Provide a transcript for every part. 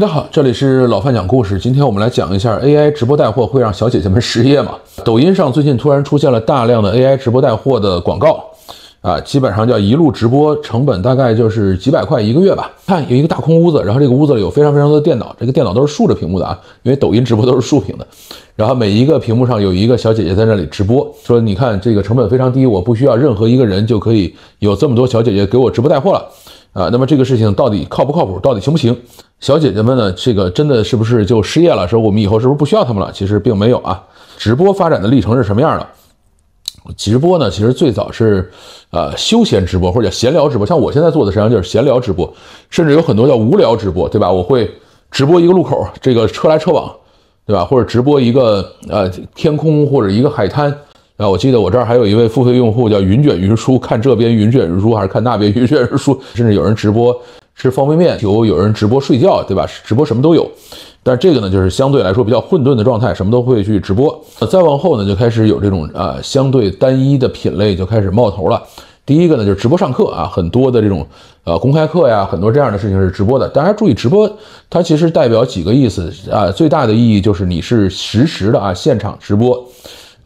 大家好，这里是老范讲故事。今天我们来讲一下 AI 直播带货会让小姐姐们失业吗？抖音上最近突然出现了大量的 AI 直播带货的广告，啊，基本上叫一路直播，成本大概就是几百块一个月吧。看，有一个大空屋子，然后这个屋子里有非常非常多的电脑，这个电脑都是竖着屏幕的啊，因为抖音直播都是竖屏的。然后每一个屏幕上有一个小姐姐在那里直播，说你看这个成本非常低，我不需要任何一个人就可以有这么多小姐姐给我直播带货了。啊，那么这个事情到底靠不靠谱，到底行不行？小姐姐们呢，这个真的是不是就失业了？说我们以后是不是不需要他们了？其实并没有啊。直播发展的历程是什么样的？直播呢，其实最早是呃休闲直播或者叫闲聊直播，像我现在做的实际上就是闲聊直播，甚至有很多叫无聊直播，对吧？我会直播一个路口，这个车来车往，对吧？或者直播一个呃天空或者一个海滩。啊，我记得我这儿还有一位付费用户叫云卷云舒，看这边云卷云舒还是看那边云卷云舒？甚至有人直播吃方便面，有有人直播睡觉，对吧？直播什么都有。但这个呢，就是相对来说比较混沌的状态，什么都会去直播。再往后呢，就开始有这种啊相对单一的品类就开始冒头了。第一个呢，就是直播上课啊，很多的这种呃公开课呀，很多这样的事情是直播的。大家注意，直播它其实代表几个意思啊，最大的意义就是你是实时的啊，现场直播。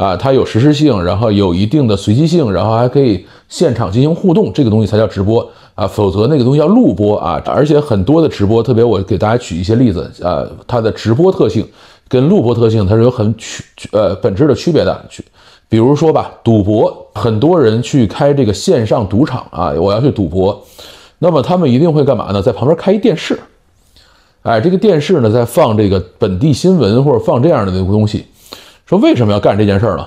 啊，它有实时性，然后有一定的随机性，然后还可以现场进行互动，这个东西才叫直播啊，否则那个东西叫录播啊。而且很多的直播，特别我给大家举一些例子啊，它的直播特性跟录播特性它是有很区呃本质的区别。的，比如说吧，赌博，很多人去开这个线上赌场啊，我要去赌博，那么他们一定会干嘛呢？在旁边开一电视，哎，这个电视呢在放这个本地新闻或者放这样的个东西。说为什么要干这件事儿呢？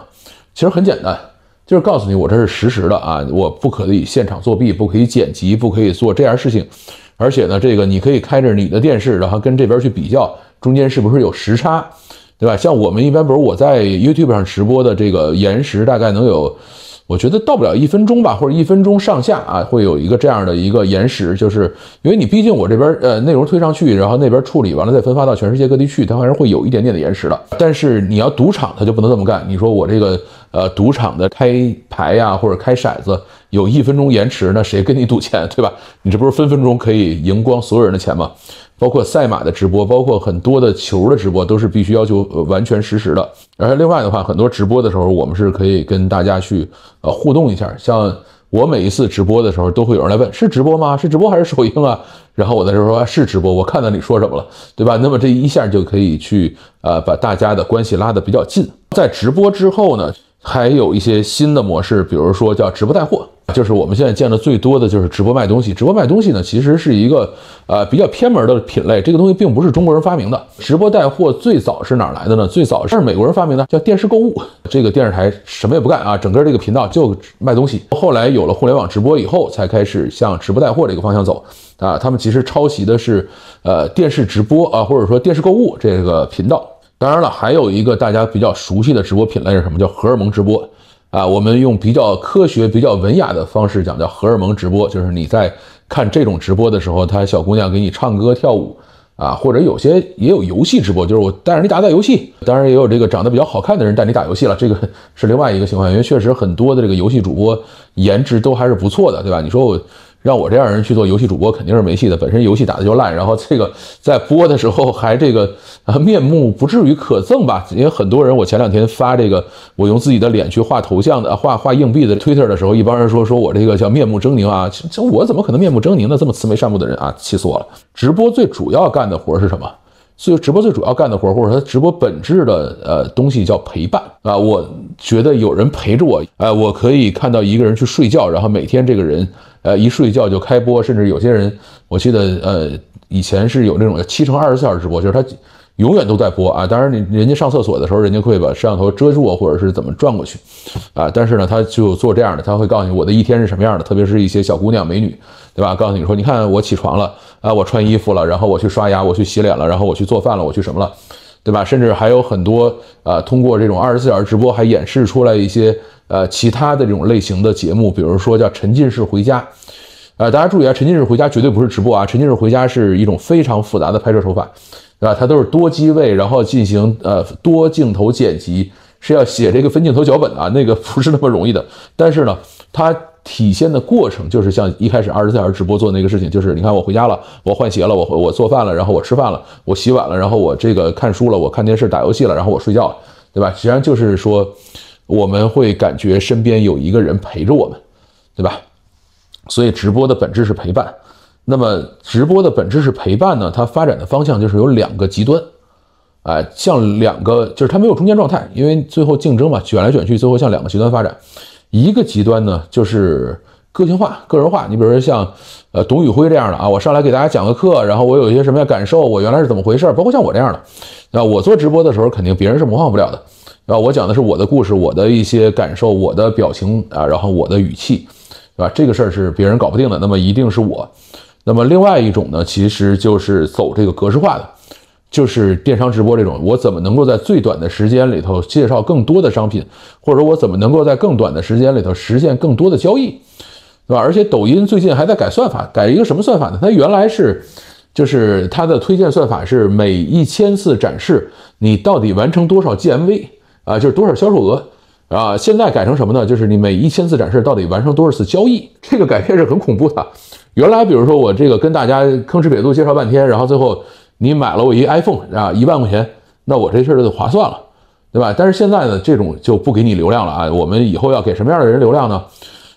其实很简单，就是告诉你我这是实时的啊，我不可以现场作弊，不可以剪辑，不可以做这样事情。而且呢，这个你可以开着你的电视，然后跟这边去比较，中间是不是有时差，对吧？像我们一般，比如我在 YouTube 上直播的这个延时，大概能有。我觉得到不了一分钟吧，或者一分钟上下啊，会有一个这样的一个延时，就是因为你毕竟我这边呃内容推上去，然后那边处理完了再分发到全世界各地去，它还是会有一点点的延时的。但是你要赌场，它就不能这么干。你说我这个呃赌场的开牌呀或者开骰子有一分钟延迟，那谁跟你赌钱对吧？你这不是分分钟可以赢光所有人的钱吗？包括赛马的直播，包括很多的球的直播，都是必须要求完全实时的。而另外的话，很多直播的时候，我们是可以跟大家去呃互动一下。像我每一次直播的时候，都会有人来问是直播吗？是直播还是首映啊？然后我在这儿说是直播，我看到你说什么了，对吧？那么这一下就可以去呃把大家的关系拉得比较近。在直播之后呢？还有一些新的模式，比如说叫直播带货，就是我们现在见的最多的就是直播卖东西。直播卖东西呢，其实是一个呃比较偏门的品类，这个东西并不是中国人发明的。直播带货最早是哪来的呢？最早是美国人发明的，叫电视购物。这个电视台什么也不干啊，整个这个频道就卖东西。后来有了互联网直播以后，才开始向直播带货这个方向走啊。他们其实抄袭的是呃电视直播啊，或者说电视购物这个频道。当然了，还有一个大家比较熟悉的直播品类是什么？叫荷尔蒙直播，啊，我们用比较科学、比较文雅的方式讲，叫荷尔蒙直播。就是你在看这种直播的时候，他小姑娘给你唱歌跳舞，啊，或者有些也有游戏直播，就是我带着你打打游戏，当然也有这个长得比较好看的人带你打游戏了，这个是另外一个情况，因为确实很多的这个游戏主播颜值都还是不错的，对吧？你说我。让我这样人去做游戏主播肯定是没戏的，本身游戏打的就烂，然后这个在播的时候还这个呃面目不至于可憎吧？因为很多人我前两天发这个我用自己的脸去画头像的画画硬币的 Twitter 的时候，一帮人说说我这个叫面目狰狞啊，这我怎么可能面目狰狞呢？这么慈眉善目的人啊，气死我了！直播最主要干的活是什么？所以直播最主要干的活儿，或者他直播本质的呃东西叫陪伴啊。我觉得有人陪着我，哎，我可以看到一个人去睡觉，然后每天这个人，呃，一睡觉就开播，甚至有些人，我记得呃以前是有那种七乘二十四小时直播，就是他永远都在播啊。当然你人家上厕所的时候，人家会把摄像头遮住啊，或者是怎么转过去啊。但是呢，他就做这样的，他会告诉你我的一天是什么样的，特别是一些小姑娘美女，对吧？告诉你说，你看我起床了。啊，我穿衣服了，然后我去刷牙，我去洗脸了，然后我去做饭了，我去什么了，对吧？甚至还有很多，呃，通过这种二十四小时直播，还演示出来一些呃其他的这种类型的节目，比如说叫沉浸式回家，啊，大家注意啊，沉浸式回家绝对不是直播啊，沉浸式回家是一种非常复杂的拍摄手法，对吧？它都是多机位，然后进行呃多镜头剪辑，是要写这个分镜头脚本啊，那个不是那么容易的。但是呢，它。体现的过程就是像一开始二十四小时直播做那个事情，就是你看我回家了，我换鞋了，我我做饭了，然后我吃饭了，我洗碗了，然后我这个看书了，我看电视打游戏了，然后我睡觉了，对吧？实际上就是说，我们会感觉身边有一个人陪着我们，对吧？所以直播的本质是陪伴。那么直播的本质是陪伴呢，它发展的方向就是有两个极端，啊，像两个就是它没有中间状态，因为最后竞争嘛，卷来卷去，最后向两个极端发展。一个极端呢，就是个性化、个人化。你比如说像，呃，董宇辉这样的啊，我上来给大家讲个课，然后我有一些什么样感受，我原来是怎么回事，包括像我这样的，啊，我做直播的时候，肯定别人是模仿不了的，对吧？我讲的是我的故事，我的一些感受，我的表情啊，然后我的语气，对吧？这个事儿是别人搞不定的，那么一定是我。那么另外一种呢，其实就是走这个格式化的。就是电商直播这种，我怎么能够在最短的时间里头介绍更多的商品，或者我怎么能够在更短的时间里头实现更多的交易，对吧？而且抖音最近还在改算法，改一个什么算法呢？它原来是，就是它的推荐算法是每一千次展示你到底完成多少 GMV 啊，就是多少销售额啊。现在改成什么呢？就是你每一千次展示到底完成多少次交易？这个改变是很恐怖的。原来比如说我这个跟大家吭哧瘪肚介绍半天，然后最后。你买了我一 iPhone 啊，一万块钱，那我这事儿就划算了，对吧？但是现在呢，这种就不给你流量了啊。我们以后要给什么样的人流量呢？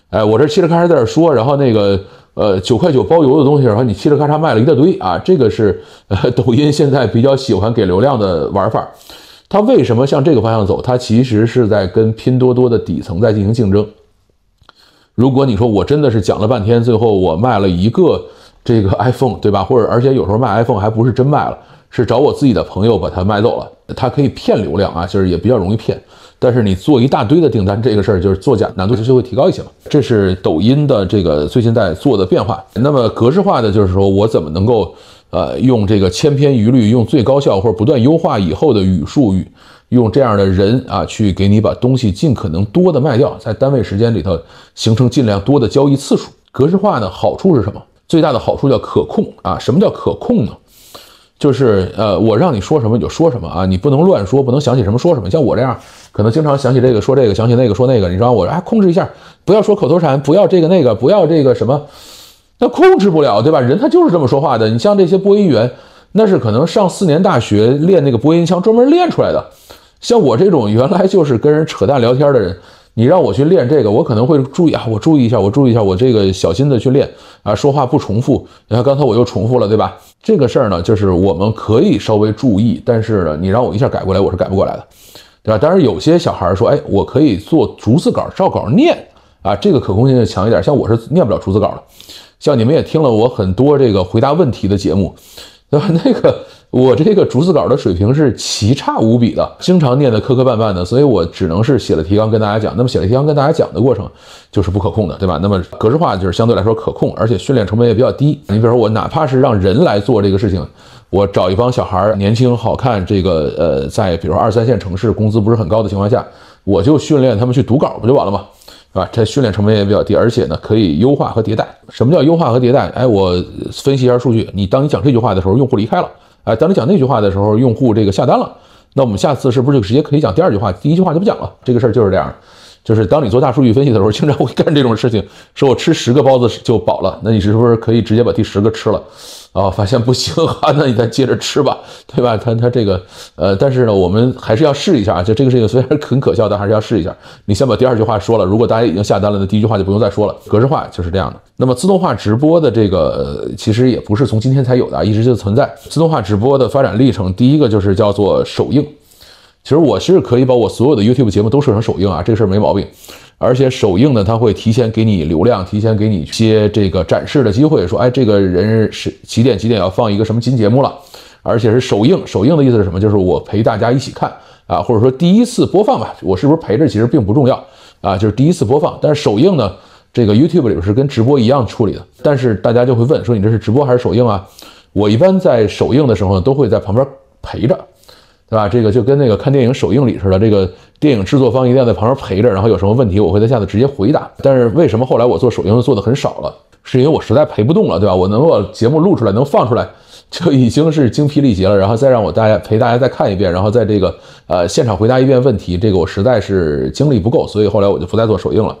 哎，我这嘁哩喀喳在这说，然后那个呃九块九包邮的东西，然后你嘁哩喀喳卖了一大堆啊。这个是呃抖音现在比较喜欢给流量的玩法。它为什么向这个方向走？它其实是在跟拼多多的底层在进行竞争。如果你说我真的是讲了半天，最后我卖了一个。这个 iPhone 对吧？或者，而且有时候卖 iPhone 还不是真卖了，是找我自己的朋友把它卖走了。它可以骗流量啊，就是也比较容易骗。但是你做一大堆的订单，这个事儿就是作假难度就会提高一些这是抖音的这个最近在做的变化。那么格式化的就是说我怎么能够，呃，用这个千篇一律，用最高效或者不断优化以后的语数语，用这样的人啊去给你把东西尽可能多的卖掉，在单位时间里头形成尽量多的交易次数。格式化的好处是什么？最大的好处叫可控啊！什么叫可控呢？就是呃，我让你说什么你就说什么啊，你不能乱说，不能想起什么说什么。像我这样，可能经常想起这个说这个，想起那个说那个。你道我哎，控制一下，不要说口头禅，不要这个那个，不要这个什么，那控制不了，对吧？人他就是这么说话的。你像这些播音员，那是可能上四年大学练那个播音腔专门练出来的。像我这种原来就是跟人扯淡聊天的人。你让我去练这个，我可能会注意啊，我注意一下，我注意一下，我这个小心的去练啊，说话不重复。你看刚才我又重复了，对吧？这个事儿呢，就是我们可以稍微注意，但是呢，你让我一下改过来，我是改不过来的，对吧？当然有些小孩说，哎，我可以做逐字稿，照稿念啊，这个可控性就强一点。像我是念不了逐字稿的，像你们也听了我很多这个回答问题的节目，对吧？那个。我这个逐字稿的水平是奇差无比的，经常念的磕磕绊绊的，所以我只能是写了提纲跟大家讲。那么写了提纲跟大家讲的过程就是不可控的，对吧？那么格式化就是相对来说可控，而且训练成本也比较低。你比如说我哪怕是让人来做这个事情，我找一帮小孩年轻好看，这个呃，在比如二三线城市工资不是很高的情况下，我就训练他们去读稿不就完了吗？是吧？这训练成本也比较低，而且呢可以优化和迭代。什么叫优化和迭代？哎，我分析一下数据。你当你讲这句话的时候，用户离开了。哎，当你讲那句话的时候，用户这个下单了，那我们下次是不是就直接可以讲第二句话？第一句话就不讲了，这个事儿就是这样。就是当你做大数据分析的时候，经常会干这种事情：说我吃十个包子就饱了，那你是不是可以直接把第十个吃了？哦，发现不行哈，那你再接着吃吧，对吧？他他这个，呃，但是呢，我们还是要试一下啊，就这个事情虽然很可笑，但还是要试一下。你先把第二句话说了，如果大家已经下单了，那第一句话就不用再说了。格式化就是这样的。那么自动化直播的这个其实也不是从今天才有的啊，一直就存在。自动化直播的发展历程，第一个就是叫做首映。其实我是可以把我所有的 YouTube 节目都设成首映啊，这个事儿没毛病。而且首映呢，他会提前给你流量，提前给你些这个展示的机会，说哎，这个人是几点几点要放一个什么新节目了，而且是首映。首映的意思是什么？就是我陪大家一起看啊，或者说第一次播放吧。我是不是陪着其实并不重要啊，就是第一次播放。但是首映呢，这个 YouTube 里边是跟直播一样处理的。但是大家就会问说你这是直播还是首映啊？我一般在首映的时候呢，都会在旁边陪着。对吧？这个就跟那个看电影首映礼似的，这个电影制作方一定要在旁边陪着，然后有什么问题，我会在下次直接回答。但是为什么后来我做首映做的很少了？是因为我实在陪不动了，对吧？我能把节目录出来，能放出来，就已经是精疲力竭了。然后再让我大家陪大家再看一遍，然后在这个呃现场回答一遍问题，这个我实在是精力不够，所以后来我就不再做首映了。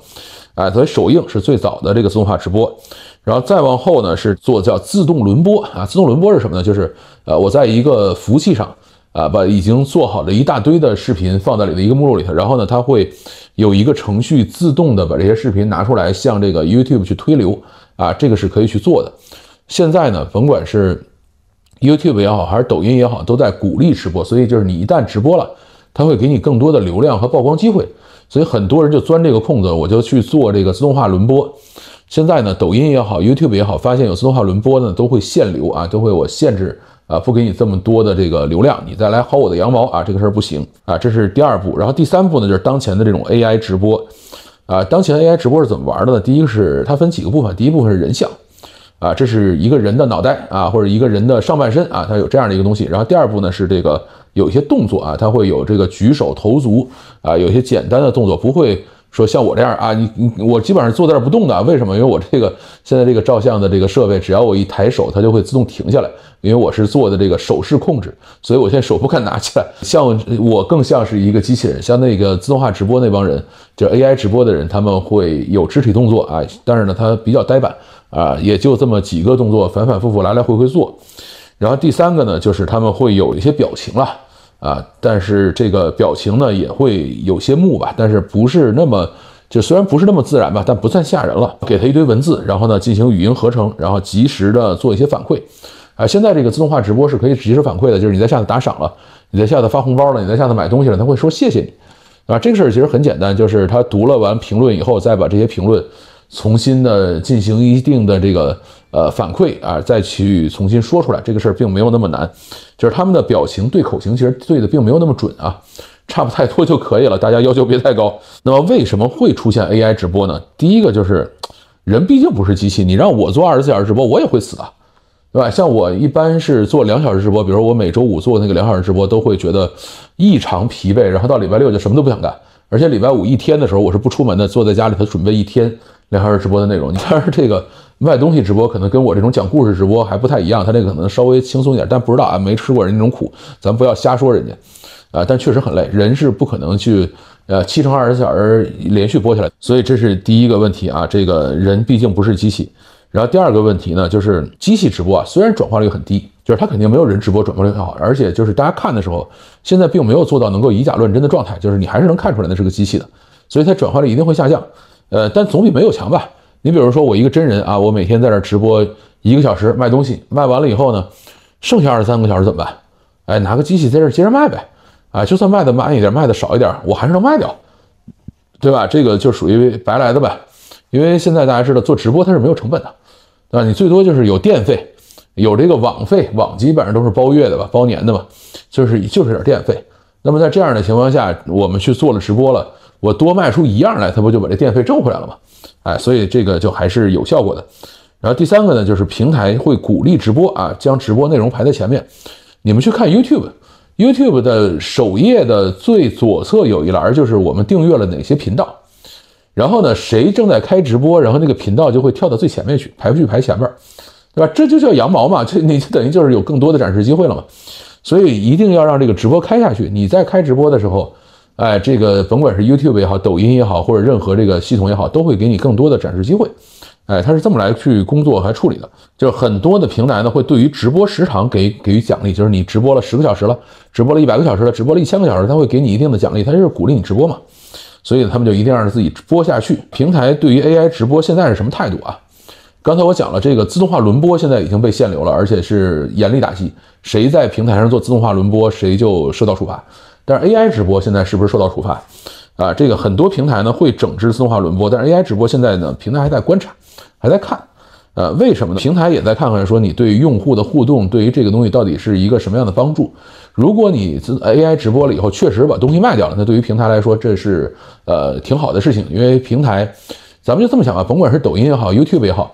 哎，所以首映是最早的这个自动化直播，然后再往后呢是做叫自动轮播啊。自动轮播是什么呢？就是呃我在一个服务器上。啊，把已经做好了一大堆的视频放在里的一个目录里头，然后呢，它会有一个程序自动的把这些视频拿出来，向这个 YouTube 去推流啊，这个是可以去做的。现在呢，甭管是 YouTube 也好，还是抖音也好，都在鼓励直播，所以就是你一旦直播了，它会给你更多的流量和曝光机会。所以很多人就钻这个空子，我就去做这个自动化轮播。现在呢，抖音也好，YouTube 也好，发现有自动化轮播呢，都会限流啊，都会我限制。啊，不给你这么多的这个流量，你再来薅我的羊毛啊，这个事儿不行啊，这是第二步。然后第三步呢，就是当前的这种 AI 直播，啊，当前的 AI 直播是怎么玩的呢？第一个是它分几个部分，第一部分是人像，啊，这是一个人的脑袋啊，或者一个人的上半身啊，它有这样的一个东西。然后第二步呢是这个有一些动作啊，它会有这个举手投足啊，有一些简单的动作，不会。说像我这样啊，你你我基本上坐在这儿不动的，为什么？因为我这个现在这个照相的这个设备，只要我一抬手，它就会自动停下来。因为我是做的这个手势控制，所以我现在手不敢拿起来。像我更像是一个机器人，像那个自动化直播那帮人，就 AI 直播的人，他们会有肢体动作啊，但是呢，他比较呆板啊，也就这么几个动作，反反复复来来回回做。然后第三个呢，就是他们会有一些表情了。啊，但是这个表情呢也会有些木吧，但是不是那么就虽然不是那么自然吧，但不算吓人了。给他一堆文字，然后呢进行语音合成，然后及时的做一些反馈。啊，现在这个自动化直播是可以及时反馈的，就是你在下次打赏了，你在下次发红包了，你在下次买东西了，他会说谢谢你。啊，这个事儿其实很简单，就是他读了完评论以后，再把这些评论。重新的进行一定的这个呃反馈啊，再去重新说出来，这个事儿并没有那么难，就是他们的表情对口型其实对的并没有那么准啊，差不太多就可以了，大家要求别太高。那么为什么会出现 AI 直播呢？第一个就是人毕竟不是机器，你让我做二十四小时直播，我也会死的，对吧？像我一般是做两小时直播，比如说我每周五做那个两小时直播，都会觉得异常疲惫，然后到礼拜六就什么都不想干，而且礼拜五一天的时候我是不出门的，坐在家里头准备一天。那还是直播的内容，但是这个卖东西直播可能跟我这种讲故事直播还不太一样，他这个可能稍微轻松一点，但不知道啊，没吃过人那种苦，咱不要瞎说人家，啊，但确实很累，人是不可能去，呃，七乘二十四小时连续播下来，所以这是第一个问题啊，这个人毕竟不是机器。然后第二个问题呢，就是机器直播啊，虽然转化率很低，就是它肯定没有人直播转化率好，而且就是大家看的时候，现在并没有做到能够以假乱真的状态，就是你还是能看出来那是个机器的，所以它转化率一定会下降。呃，但总比没有强吧？你比如说我一个真人啊，我每天在这直播一个小时卖东西，卖完了以后呢，剩下二十三个小时怎么办？哎，拿个机器在这接着卖呗，啊，就算卖的慢一点，卖的少一点，我还是能卖掉，对吧？这个就属于白来的呗，因为现在大家知道做直播它是没有成本的，对吧？你最多就是有电费，有这个网费，网基本上都是包月的吧，包年的嘛，就是就是点电费。那么在这样的情况下，我们去做了直播了。我多卖出一样来，他不就把这电费挣回来了吗？哎，所以这个就还是有效果的。然后第三个呢，就是平台会鼓励直播啊，将直播内容排在前面。你们去看 YouTube，YouTube 的首页的最左侧有一栏，就是我们订阅了哪些频道。然后呢，谁正在开直播，然后那个频道就会跳到最前面去，排去排前面，对吧？这就叫羊毛嘛，这你就等于就是有更多的展示机会了嘛。所以一定要让这个直播开下去。你在开直播的时候。哎，这个甭管是 YouTube 也好，抖音也好，或者任何这个系统也好，都会给你更多的展示机会。哎，它是这么来去工作还处理的，就是很多的平台呢会对于直播时长给给予奖励，就是你直播了十个小时了，直播了一百个小时了，直播了一千个小时，他会给你一定的奖励，他就是鼓励你直播嘛。所以他们就一定要自己播下去。平台对于 AI 直播现在是什么态度啊？刚才我讲了这个自动化轮播现在已经被限流了，而且是严厉打击，谁在平台上做自动化轮播，谁就受到处罚。但是 AI 直播现在是不是受到处罚？啊，这个很多平台呢会整治自动化轮播，但是 AI 直播现在呢，平台还在观察，还在看，呃，为什么呢？平台也在看看说你对用户的互动，对于这个东西到底是一个什么样的帮助。如果你自 AI 直播了以后确实把东西卖掉了，那对于平台来说这是呃挺好的事情，因为平台，咱们就这么想吧，甭管是抖音也好，YouTube 也好，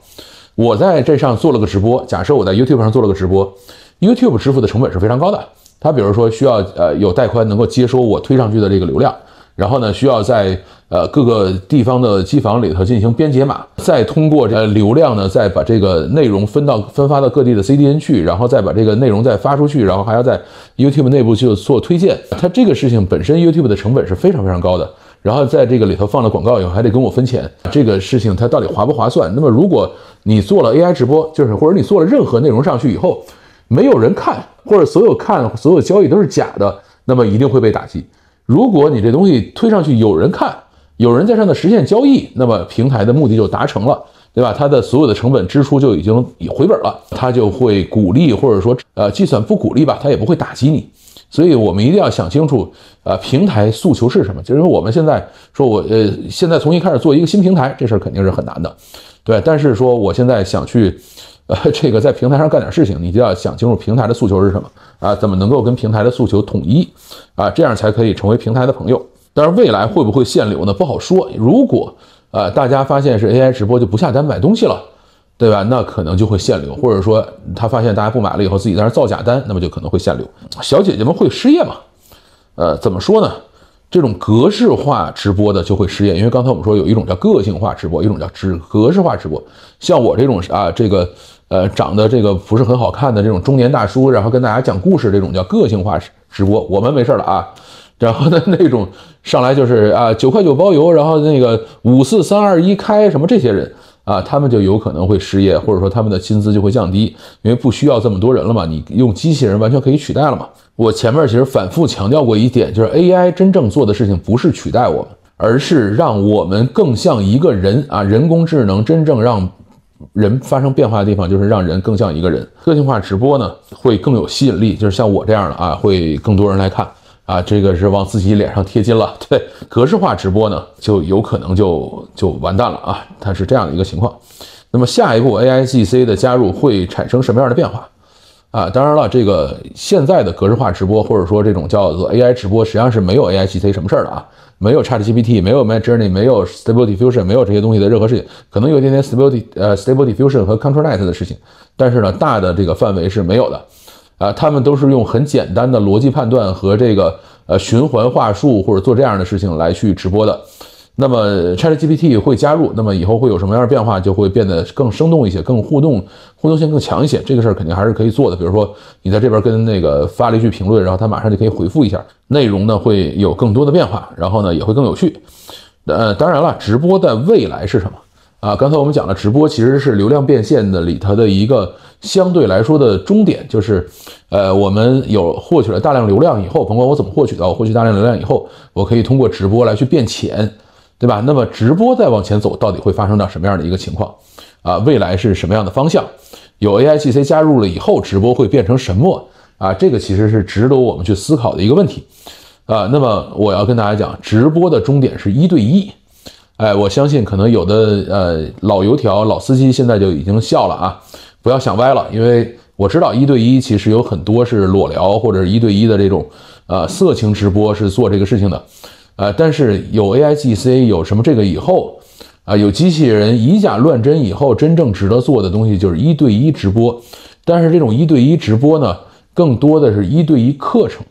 我在这上做了个直播，假设我在 YouTube 上做了个直播，YouTube 支付的成本是非常高的。它比如说需要呃有带宽能够接收我推上去的这个流量，然后呢需要在呃各个地方的机房里头进行编解码，再通过这流量呢再把这个内容分到分发到各地的 CDN 去，然后再把这个内容再发出去，然后还要在 YouTube 内部就做推荐。它这个事情本身 YouTube 的成本是非常非常高的，然后在这个里头放了广告以后还得跟我分钱，这个事情它到底划不划算？那么如果你做了 AI 直播，就是或者你做了任何内容上去以后。没有人看，或者所有看所有交易都是假的，那么一定会被打击。如果你这东西推上去有人看，有人在上的实现交易，那么平台的目的就达成了，对吧？它的所有的成本支出就已经回本了，它就会鼓励或者说呃，计算不鼓励吧，它也不会打击你。所以我们一定要想清楚，呃，平台诉求是什么？就因为我们现在说我呃，现在从一开始做一个新平台，这事儿肯定是很难的，对。但是说我现在想去。呃，这个在平台上干点事情，你就要想清楚平台的诉求是什么啊，怎么能够跟平台的诉求统一啊，这样才可以成为平台的朋友。但是未来会不会限流呢？不好说。如果呃，大家发现是 AI 直播就不下单买东西了，对吧？那可能就会限流，或者说他发现大家不买了以后自己在那造假单，那么就可能会限流。小姐姐们会失业吗？呃，怎么说呢？这种格式化直播的就会失业，因为刚才我们说有一种叫个性化直播，一种叫只格式化直播。像我这种啊，这个。呃，长得这个不是很好看的这种中年大叔，然后跟大家讲故事这种叫个性化直播，我们没事了啊。然后呢，那种上来就是啊，九块九包邮，然后那个五四三二一开什么这些人啊，他们就有可能会失业，或者说他们的薪资就会降低，因为不需要这么多人了嘛，你用机器人完全可以取代了嘛。我前面其实反复强调过一点，就是 AI 真正做的事情不是取代我们，而是让我们更像一个人啊，人工智能真正让。人发生变化的地方，就是让人更像一个人。个性化直播呢，会更有吸引力，就是像我这样的啊，会更多人来看啊。这个是往自己脸上贴金了，对。格式化直播呢，就有可能就就完蛋了啊。它是这样的一个情况。那么下一步 A I G C 的加入会产生什么样的变化？啊，当然了，这个现在的格式化直播，或者说这种叫做 AI 直播，实际上是没有 AI G C 什么事儿的啊，没有 Chat GPT，没有 Mid Journey，没有 Stable Diffusion，没有这些东西的任何事情，可能有一点点 Stable 呃 Stable Diffusion 和 ControlNet 的事情，但是呢，大的这个范围是没有的，啊，他们都是用很简单的逻辑判断和这个呃循环话术或者做这样的事情来去直播的。那么 ChatGPT 会加入，那么以后会有什么样的变化？就会变得更生动一些，更互动，互动性更强一些。这个事儿肯定还是可以做的。比如说，你在这边跟那个发了一句评论，然后他马上就可以回复一下。内容呢会有更多的变化，然后呢也会更有趣。呃，当然了，直播的未来是什么？啊，刚才我们讲了，直播其实是流量变现的里头的一个相对来说的终点，就是，呃，我们有获取了大量流量以后，甭管我怎么获取的，我获取大量流量以后，我可以通过直播来去变钱。对吧？那么直播再往前走，到底会发生到什么样的一个情况啊？未来是什么样的方向？有 A I G C 加入了以后，直播会变成什么啊？这个其实是值得我们去思考的一个问题啊。那么我要跟大家讲，直播的终点是一对一。哎，我相信可能有的呃老油条、老司机现在就已经笑了啊，不要想歪了，因为我知道一对一其实有很多是裸聊或者一对一的这种呃色情直播是做这个事情的。呃，但是有 A I G C 有什么这个以后啊，有机器人以假乱真以后，真正值得做的东西就是一对一直播。但是这种一对一直播呢，更多的是一对一课程，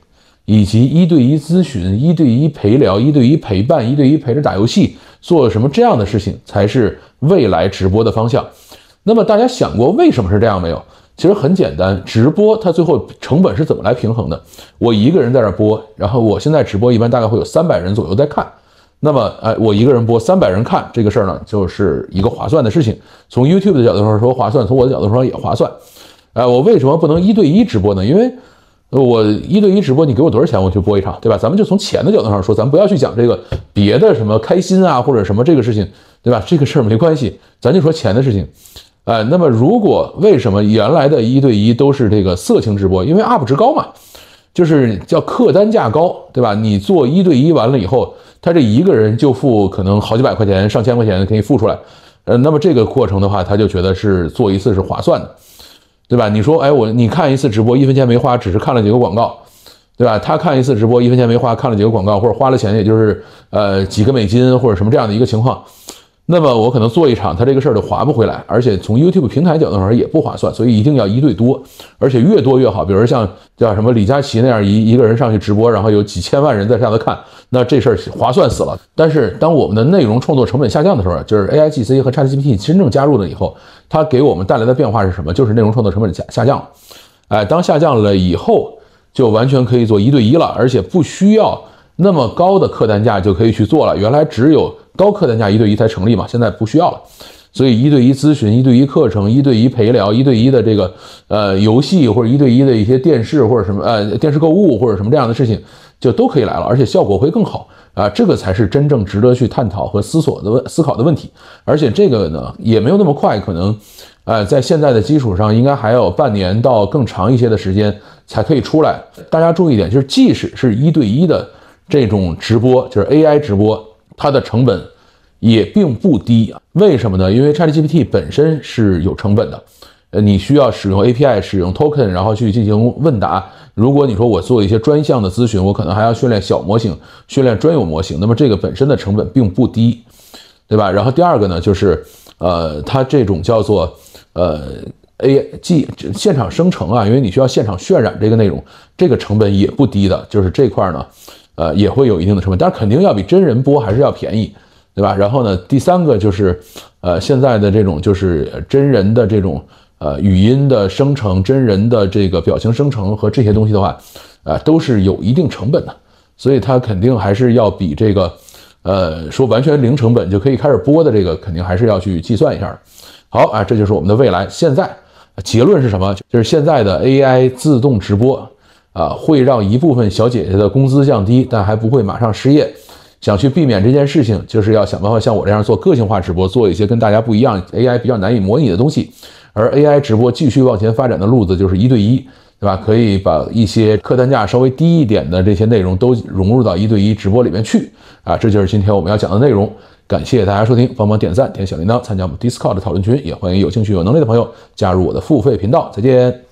以及一对一咨询、一对一陪聊、一对一陪伴、一对一陪着打游戏，做什么这样的事情才是未来直播的方向。那么大家想过为什么是这样没有？其实很简单，直播它最后成本是怎么来平衡的？我一个人在这播，然后我现在直播一般大概会有三百人左右在看。那么，哎，我一个人播三百人看这个事儿呢，就是一个划算的事情。从 YouTube 的角度上说划算，从我的角度上也划算。哎，我为什么不能一对一直播呢？因为，我一对一直播，你给我多少钱，我去播一场，对吧？咱们就从钱的角度上说，咱们不要去讲这个别的什么开心啊或者什么这个事情，对吧？这个事儿没关系，咱就说钱的事情。哎，那么如果为什么原来的一对一都是这个色情直播？因为 UP 值高嘛，就是叫客单价高，对吧？你做一对一完了以后，他这一个人就付可能好几百块钱、上千块钱可以付出来，呃，那么这个过程的话，他就觉得是做一次是划算的，对吧？你说，哎，我你看一次直播一分钱没花，只是看了几个广告，对吧？他看一次直播一分钱没花，看了几个广告，或者花了钱，也就是呃几个美金或者什么这样的一个情况。那么我可能做一场，他这个事儿就划不回来，而且从 YouTube 平台角度上说也不划算，所以一定要一对多，而且越多越好。比如像叫什么李佳琦那样一一个人上去直播，然后有几千万人在上头看，那这事儿划算死了。但是当我们的内容创作成本下降的时候，就是 A I G C 和 Chat G P T 真正加入了以后，它给我们带来的变化是什么？就是内容创作成本下下降。哎，当下降了以后，就完全可以做一对一了，而且不需要那么高的客单价就可以去做了。原来只有。高客单价一对一才成立嘛，现在不需要了，所以一对一咨询、一对一课程、一对一陪聊、一对一的这个呃游戏或者一对一的一些电视或者什么呃电视购物或者什么这样的事情，就都可以来了，而且效果会更好啊！这个才是真正值得去探讨和思索的问思考的问题，而且这个呢也没有那么快，可能，呃在现在的基础上，应该还要半年到更长一些的时间才可以出来。大家注意一点，就是即使是一对一的这种直播，就是 AI 直播。它的成本也并不低啊，为什么呢？因为 ChatGPT 本身是有成本的，呃，你需要使用 API 使用 token，然后去进行问答。如果你说我做一些专项的咨询，我可能还要训练小模型，训练专有模型，那么这个本身的成本并不低，对吧？然后第二个呢，就是呃，它这种叫做呃 A G 现场生成啊，因为你需要现场渲染这个内容，这个成本也不低的，就是这块呢。呃，也会有一定的成本，但是肯定要比真人播还是要便宜，对吧？然后呢，第三个就是，呃，现在的这种就是真人的这种呃语音的生成、真人的这个表情生成和这些东西的话，呃，都是有一定成本的，所以它肯定还是要比这个，呃，说完全零成本就可以开始播的这个，肯定还是要去计算一下好啊，这就是我们的未来。现在结论是什么？就是现在的 AI 自动直播。啊，会让一部分小姐姐的工资降低，但还不会马上失业。想去避免这件事情，就是要想办法像我这样做个性化直播，做一些跟大家不一样，AI 比较难以模拟的东西。而 AI 直播继续往前发展的路子就是一对一，对吧？可以把一些客单价稍微低一点的这些内容都融入到一对一直播里面去。啊，这就是今天我们要讲的内容。感谢大家收听，帮忙点赞，点小铃铛，参加我们 Discord 的讨论群，也欢迎有兴趣、有能力的朋友加入我的付费频道。再见。